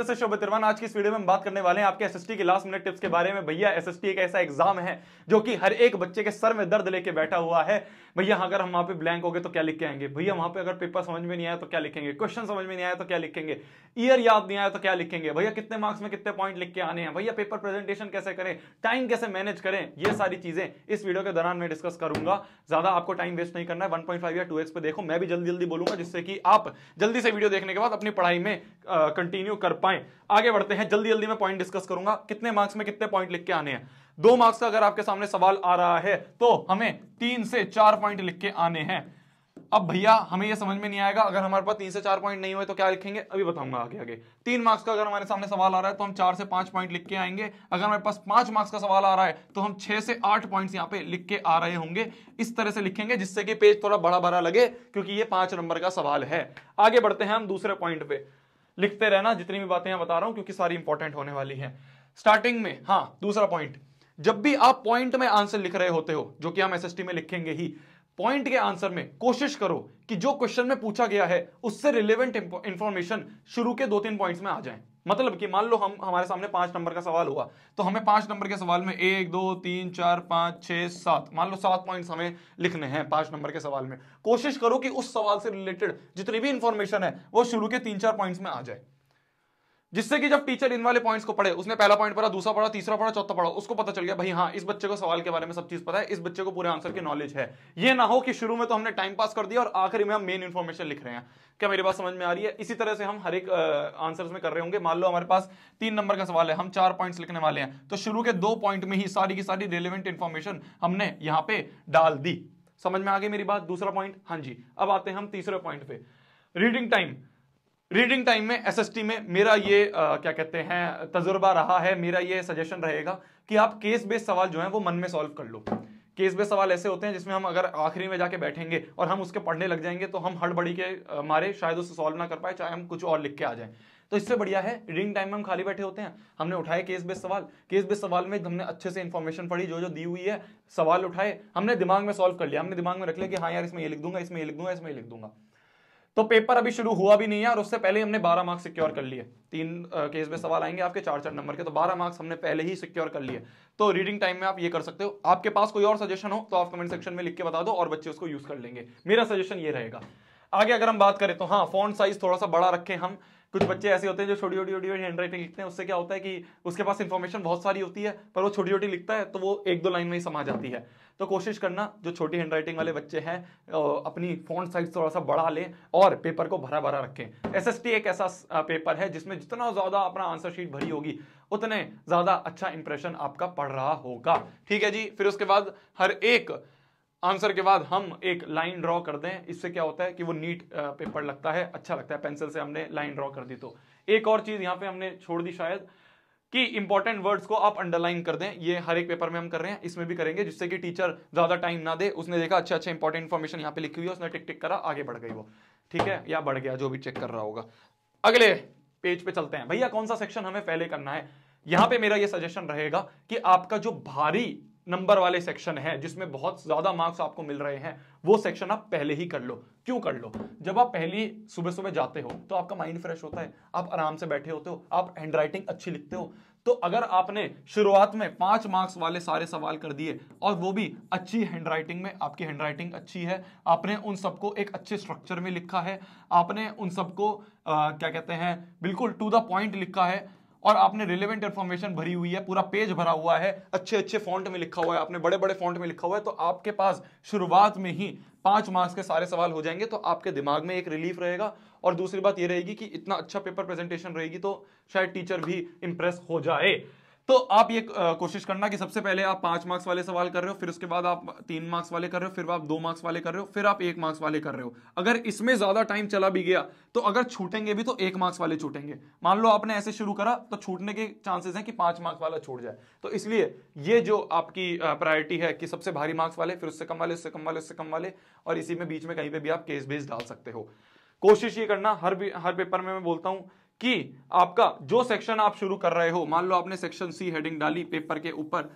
दोस्तों से शोभित तिरवान आज की इस वीडियो में हम बात करने वाले हैं आपके एसएसटी के लास्ट मिनट टिप्स के बारे में भैया एसएसटी एक ऐसा एग्जाम है जो कि हर एक बच्चे के सर में दर्द लेके बैठा हुआ है भैया अगर हम वहां पे ब्लैंक हो गए तो क्या लिख के आएंगे भैया वहां पे अगर पेपर समझ में नहीं आया तो क्या लिखेंगे क्वेश्चन समझ में नहीं आया तो क्या लिखेंगे ईयर याद नहीं आया तो क्या लिखेंगे भैया कितने मार्क्स में कितने पॉइंट लिख के आने हैं भैया पेपर प्रेजेंटेशन कैसे करें टाइम कैसे मैनेज करें ये सारी चीजें इस वीडियो के दौरान मैं डिस्कस करूंगा ज्यादा आपको टाइम वेस्ट नहीं करना है वन या टू पे देखो मैं भी जल्दी जल्दी बोलूंगा जिससे कि आप जल्दी से वीडियो देखने के बाद अपनी पढ़ाई में कंटिन्यू कर पाए पाए आगे बढ़ते हैं जल्दी जल्दी मैं पॉइंट डिस्कस करूंगा कितने मार्क्स में कितने पॉइंट लिख के आने हैं दो मार्क्स का अगर आपके सामने सवाल आ रहा है तो हमें तीन से चार पॉइंट लिख के आने हैं अब भैया हमें यह समझ में नहीं आएगा अगर हमारे पास तीन से चार पॉइंट नहीं हुए तो क्या लिखेंगे अभी बताऊंगा आगे आगे तीन मार्क्स का अगर हमारे सामने सवाल आ रहा है तो हम चार से पांच पॉइंट लिख के आएंगे अगर हमारे पास पांच मार्क्स का सवाल आ रहा है तो हम छह से आठ पॉइंट्स यहाँ पे लिख के आ रहे होंगे इस तरह से लिखेंगे जिससे कि पेज थोड़ा बड़ा बड़ा लगे क्योंकि ये पांच नंबर का सवाल है आगे बढ़ते हैं हम दूसरे पॉइंट पे लिखते रहना जितनी भी बातें बता रहा हूं क्योंकि सारी इंपॉर्टेंट होने वाली है स्टार्टिंग में हाँ दूसरा पॉइंट जब भी आप पॉइंट में आंसर लिख रहे होते हो जो कि हम एसएसटी में लिखेंगे ही पॉइंट के आंसर में कोशिश करो कि जो क्वेश्चन में पूछा गया है उससे रिलेवेंट इंफॉर्मेशन शुरू के दो तीन पॉइंट्स में आ जाए मतलब कि मान लो हम हमारे सामने पांच नंबर का सवाल हुआ तो हमें पांच नंबर के सवाल में एक दो तीन चार पांच छह सात मान लो सात पॉइंट्स हमें लिखने हैं पांच नंबर के सवाल में कोशिश करो कि उस सवाल से रिलेटेड जितनी भी इंफॉर्मेशन है वो शुरू के तीन चार पॉइंट्स में आ जाए जिससे कि जब टीचर इन वाले पॉइंट्स को पढ़े उसने पहला पॉइंट पढ़ा दूसरा पढ़ा तीसरा पढ़ा चौथा पढ़ा उसको पता चल गया भाई हाँ इस बच्चे को सवाल के बारे में सब चीज पता है इस बच्चे को पूरे आंसर की नॉलेज है ये ना हो कि शुरू में तो हमने टाइम पास कर दिया और आखिर में हम मेन इन्फॉर्मेशन लिख रहे हैं क्या मेरी बात समझ में आ रही है इसी तरह से हम हर एक आंसर में कर रहे होंगे मान लो हमारे पास तीन नंबर का सवाल है हम चार पॉइंट्स लिखने वाले हैं तो शुरू के दो पॉइंट में ही सारी की सारी रेलिवेंट इन्फॉर्मेशन हमने यहाँ पे डाल दी समझ में आ गई मेरी बात दूसरा पॉइंट हाँ जी अब आते हैं हम तीसरे पॉइंट पे रीडिंग टाइम रीडिंग टाइम में एसएसटी में मेरा ये आ, क्या कहते हैं तजुर्बा रहा है मेरा ये सजेशन रहेगा कि आप केस बेस्ड सवाल जो है वो मन में सॉल्व कर लो केस बेस्ड सवाल ऐसे होते हैं जिसमें हम अगर आखिरी में जाके बैठेंगे और हम उसके पढ़ने लग जाएंगे तो हम हड़बड़ी के मारे शायद उसे सॉल्व ना कर पाए चाहे हम कुछ और लिख के आ जाए तो इससे बढ़िया है रीडिंग टाइम में हम खाली बैठे होते हैं हमने उठाए केस बेस्ड सवाल केस बेस्ड सवाल में हमने अच्छे से इन्फॉर्मेशन पढ़ी जो जो दी हुई है सवाल उठाए हमने दिमाग में सॉल्व कर लिया हमने दिमाग में रख लिया कि हाँ यार इसमें ये लिख दूंगा इसमें ये लिख दूंगा इसमें ये लिख दूंगा तो पेपर अभी शुरू हुआ भी नहीं है और उससे पहले हमने 12 मार्क्स सिक्योर कर लिए तीन केस में सवाल आएंगे आपके चार चार नंबर के तो 12 मार्क्स हमने पहले ही सिक्योर कर लिए तो रीडिंग टाइम में आप ये कर सकते हो आपके पास कोई और सजेशन हो तो आप कमेंट सेक्शन में लिख के बता दो और बच्चे उसको यूज कर लेंगे मेरा सजेशन ये रहेगा आगे अगर हम बात करें तो हाँ फोन साइज थोड़ा सा बड़ा रखें हम कुछ बच्चे ऐसे होते हैं जो छोटी छोटी छोटी हैंड राइटिंग लिखते हैं उससे क्या होता है कि उसके पास इन्फॉर्मेशन बहुत सारी होती है पर वो छोटी छोटी लिखता है तो वो एक दो लाइन में ही समा जाती है तो कोशिश करना जो छोटी हैंड राइटिंग वाले बच्चे हैं अपनी फोन साइज थोड़ा सा बढ़ा लें और पेपर को भरा भरा रखें एस एक ऐसा पेपर है जिसमें जितना ज़्यादा अपना आंसर शीट भरी होगी उतने ज़्यादा अच्छा इंप्रेशन आपका पड़ रहा होगा ठीक है जी फिर उसके बाद हर एक आंसर के बाद हम एक लाइन ड्रॉ कर दें इससे क्या होता है कि वो नीट पेपर लगता है अच्छा लगता है पेंसिल से हमने लाइन ड्रॉ कर दी तो एक और चीज़ यहाँ पे हमने छोड़ दी शायद कि इंपॉर्टेंट वर्ड्स को आप अंडरलाइन कर दें ये हर एक पेपर में हम कर रहे हैं इसमें भी करेंगे जिससे कि टीचर ज़्यादा टाइम ना दे उसने देखा अच्छा अच्छा इंपॉर्टेंट इन्फॉर्मेशन यहाँ पे लिखी हुई है उसने टिक टिक करा आगे बढ़ गई वो ठीक है या बढ़ गया जो भी चेक कर रहा होगा अगले पेज पे चलते हैं भैया कौन सा सेक्शन हमें पहले करना है यहां पे मेरा ये सजेशन रहेगा कि आपका जो भारी नंबर वाले सेक्शन है जिसमें बहुत ज़्यादा मार्क्स आपको मिल रहे हैं वो सेक्शन आप पहले ही कर लो क्यों कर लो जब आप पहली सुबह सुबह जाते हो तो आपका माइंड फ्रेश होता है आप आराम से बैठे होते हो आप हैंडराइटिंग अच्छी लिखते हो तो अगर आपने शुरुआत में पांच मार्क्स वाले सारे सवाल कर दिए और वो भी अच्छी हैंडराइटिंग में आपकी हैंडराइटिंग अच्छी है आपने उन सबको एक अच्छे स्ट्रक्चर में लिखा है आपने उन सबको क्या कहते हैं बिल्कुल टू द पॉइंट लिखा है और आपने रिलेवेंट इन्फॉर्मेशन भरी हुई है पूरा पेज भरा हुआ है अच्छे अच्छे फॉन्ट में लिखा हुआ है आपने बड़े बड़े फॉन्ट में लिखा हुआ है तो आपके पास शुरुआत में ही पांच मार्क्स के सारे सवाल हो जाएंगे तो आपके दिमाग में एक रिलीफ रहेगा और दूसरी बात ये रहेगी कि इतना अच्छा पेपर प्रेजेंटेशन रहेगी तो शायद टीचर भी इंप्रेस हो जाए तो आप ये कोशिश करना कि सबसे पहले आप पांच मार्क्स वाले सवाल कर रहे हो फिर उसके बाद आप तीन मार्क्स वाले कर रहे हो फिर आप दो मार्क्स वाले कर रहे हो फिर आप एक मार्क्स वाले कर रहे हो अगर इसमें ज्यादा टाइम चला भी गया तो अगर छूटेंगे भी तो एक मार्क्स वाले छूटेंगे मान लो आपने ऐसे शुरू करा तो छूटने के चांसेस हैं कि पांच मार्क्स वाला छूट जाए तो इसलिए ये जो आपकी प्रायोरिटी है कि सबसे भारी मार्क्स वाले फिर उससे कम वाले उससे कम वाले उससे कम वाले और इसी में बीच में कहीं पर भी आप केस बेस डाल सकते हो कोशिश ये करना हर हर पेपर में मैं बोलता हूँ कि आपका जो सेक्शन आप शुरू कर रहे हो मान लो आपने सेक्शन सी हेडिंग डाली पेपर के ऊपर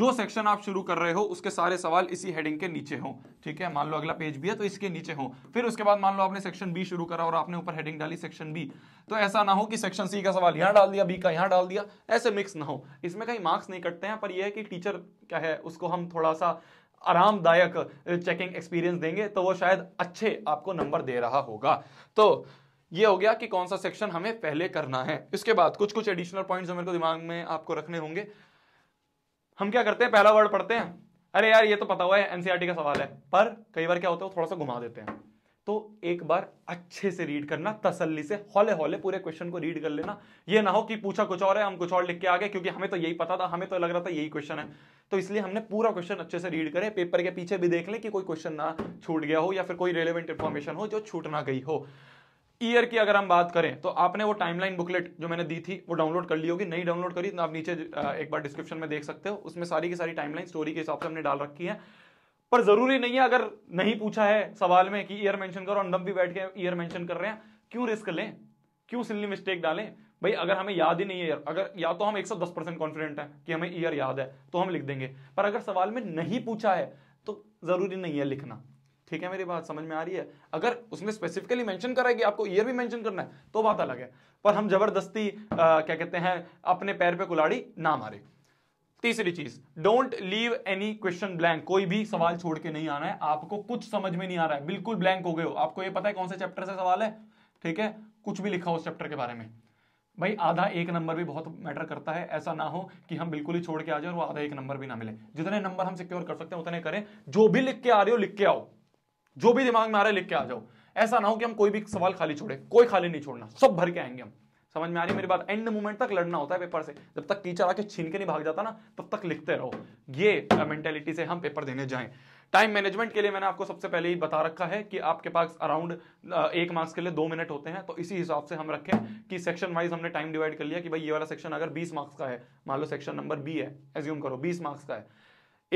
जो सेक्शन आप शुरू कर रहे हो उसके सारे सवाल इसी हेडिंग के नीचे हो ठीक है मान लो अगला पेज भी है तो इसके नीचे हो फिर उसके बाद मान लो आपने सेक्शन बी शुरू करा और आपने ऊपर हेडिंग डाली सेक्शन बी तो ऐसा ना हो कि सेक्शन सी का सवाल यहाँ डाल दिया बी का यहाँ डाल दिया ऐसे मिक्स ना हो इसमें कहीं मार्क्स नहीं कटते हैं पर यह है कि टीचर क्या है उसको हम थोड़ा सा आरामदायक चेकिंग uh, एक्सपीरियंस देंगे तो वो शायद अच्छे आपको नंबर दे रहा होगा तो ये हो गया कि कौन सा सेक्शन हमें पहले करना है इसके बाद कुछ कुछ एडिशनल पॉइंट्स हमारे को दिमाग में आपको रखने होंगे हम क्या करते हैं पहला वर्ड पढ़ते हैं अरे यार ये तो पता हुआ है एनसीआरटी e का सवाल है पर कई बार क्या होता है थोड़ा सा घुमा देते हैं तो एक बार अच्छे से रीड करना तसल्ली से हौले हौले पूरे क्वेश्चन को रीड कर लेना ये ना हो कि पूछा कुछ और है हम कुछ और लिख के आ गए क्योंकि हमें तो यही पता था हमें तो लग रहा था यही क्वेश्चन है तो इसलिए हमने पूरा क्वेश्चन अच्छे से रीड करें पेपर के पीछे भी देख लें कि कोई क्वेश्चन ना छूट गया हो या फिर कोई रेलिवेंट इन्फॉर्मेशन हो जो छूट ना गई हो ईयर की अगर हम बात करें तो आपने वो टाइमलाइन बुकलेट जो मैंने दी थी वो डाउनलोड कर ली होगी नहीं डाउनलोड करी तो आप नीचे एक बार डिस्क्रिप्शन में देख सकते हो उसमें सारी की सारी टाइमलाइन स्टोरी के हिसाब से हमने डाल रखी है पर जरूरी नहीं है अगर नहीं पूछा है सवाल में कि ईयर मेंशन करो नब भी बैठ के ईयर मेंशन कर रहे हैं क्यों रिस्क लें क्यों सिल्ली मिस्टेक डालें भाई अगर हमें याद ही नहीं है अगर या तो हम एक परसेंट कॉन्फिडेंट है कि हमें ईयर याद है तो हम लिख देंगे पर अगर सवाल में नहीं पूछा है तो जरूरी नहीं है लिखना ठीक है मेरी बात समझ में आ रही है अगर उसने स्पेसिफिकली मेंशन करा है कि आपको ईयर भी मेंशन करना है तो बात अलग है पर हम जबरदस्ती क्या कहते हैं अपने पैर पे कुलाड़ी ना मारे तीसरी चीज don't leave any question blank कोई भी सवाल छोड़ के नहीं आना है आपको कुछ समझ में नहीं आ रहा है बिल्कुल ब्लैंक हो गए हो आपको ये पता है कौन से चैप्टर से सवाल है ठीक है कुछ भी लिखा हो उस चैप्टर के बारे में भाई आधा एक नंबर भी बहुत मैटर करता है ऐसा ना हो कि हम बिल्कुल ही छोड़ के आ जाए और वो आधा एक नंबर भी ना मिले जितने नंबर हम सिक्योर कर सकते हैं उतने करें जो भी लिख के आ रहे हो लिख के आओ जो भी दिमाग में आ रहा है लिख के आ जाओ ऐसा ना हो कि हम कोई भी सवाल खाली छोड़े कोई खाली नहीं छोड़ना सब भर के आएंगे हम समझ में आ रही मेरी बात एंड मोमेंट तक लड़ना होता है पेपर से जब तक टीचर आके छीन के नहीं भाग जाता ना तब तक लिखते रहो ये मेंटेलिटी से हम पेपर देने जाएं टाइम मैनेजमेंट के लिए मैंने आपको सबसे पहले ही बता रखा है कि आपके पास अराउंड एक मार्क्स के लिए दो मिनट होते हैं तो इसी हिसाब से हम रखें कि सेक्शन वाइज हमने टाइम डिवाइड कर लिया कि भाई ये वाला सेक्शन अगर बीस मार्क्स का है मान लो सेक्शन नंबर बी है एज्यूम करो बीस मार्क्स का है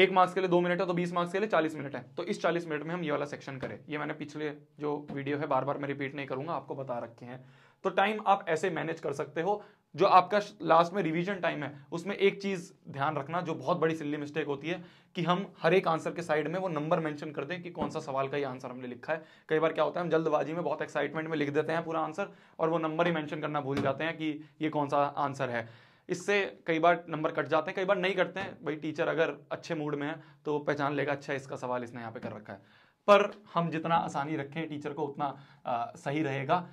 एक मार्क्स के लिए दो मिनट है तो बीस मार्क्स के लिए चालीस मिनट है तो इस चालीस मिनट में हम ये वाला सेक्शन करें ये मैंने पिछले जो वीडियो है बार बार मैं रिपीट नहीं करूंगा आपको बता रखे हैं तो टाइम आप ऐसे मैनेज कर सकते हो जो आपका लास्ट में रिवीजन टाइम है उसमें एक चीज ध्यान रखना जो बहुत बड़ी सिल्ली मिस्टेक होती है कि हम हर एक आंसर के साइड में वो नंबर मेंशन कर दें कि कौन सा सवाल का ये आंसर हमने लिखा है कई बार क्या होता है हम जल्दबाजी में बहुत एक्साइटमेंट में लिख देते हैं पूरा आंसर और वो नंबर ही मैंशन करना भूल जाते हैं कि ये कौन सा आंसर है इससे कई बार नंबर कट जाते हैं कई बार नहीं कटते हैं भाई टीचर अगर अच्छे मूड में है तो पहचान लेगा अच्छा इसका सवाल इसने यहाँ पे कर रखा है पर हम जितना आसानी रखें टीचर को उतना आ, सही रहेगा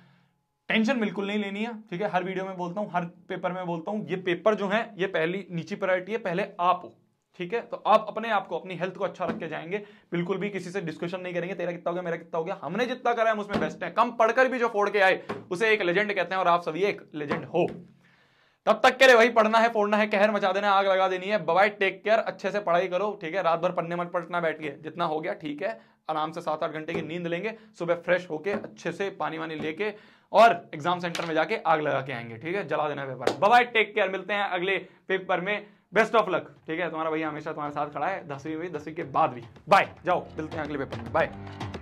टेंशन बिल्कुल नहीं लेनी है ठीक है हर वीडियो में बोलता हूँ हर पेपर में बोलता हूँ ये पेपर जो है ये पहली नीची प्रायोरिटी है पहले आप हो ठीक है तो आप अपने आप को अपनी हेल्थ को अच्छा रख के जाएंगे बिल्कुल भी किसी से डिस्कशन नहीं करेंगे तेरा कितना हो गया मेरा कितना हो गया हमने जितना करा है हम उसमें बेस्ट है कम पढ़कर भी जो फोड़ के आए उसे एक लेजेंड कहते हैं और आप सभी एक लेजेंड हो तब तक के लिए वही पढ़ना है फोड़ना है कहर मचा देना आग लगा देनी है बवाई टेक केयर अच्छे से पढ़ाई करो ठीक है रात भर पन्ने मत पटना बैठ के जितना हो गया ठीक है आराम से सात आठ घंटे की नींद लेंगे सुबह फ्रेश होके अच्छे से पानी वानी लेके और एग्जाम सेंटर में जाके आग लगा के आएंगे ठीक है जला देना पेपर बवाई टेक केयर मिलते हैं अगले पेपर में बेस्ट ऑफ लक ठीक है तुम्हारा भैया हमेशा तुम्हारे साथ खड़ा है दसवीं में दसवीं के बाद भी बाय जाओ मिलते हैं अगले पेपर में बाय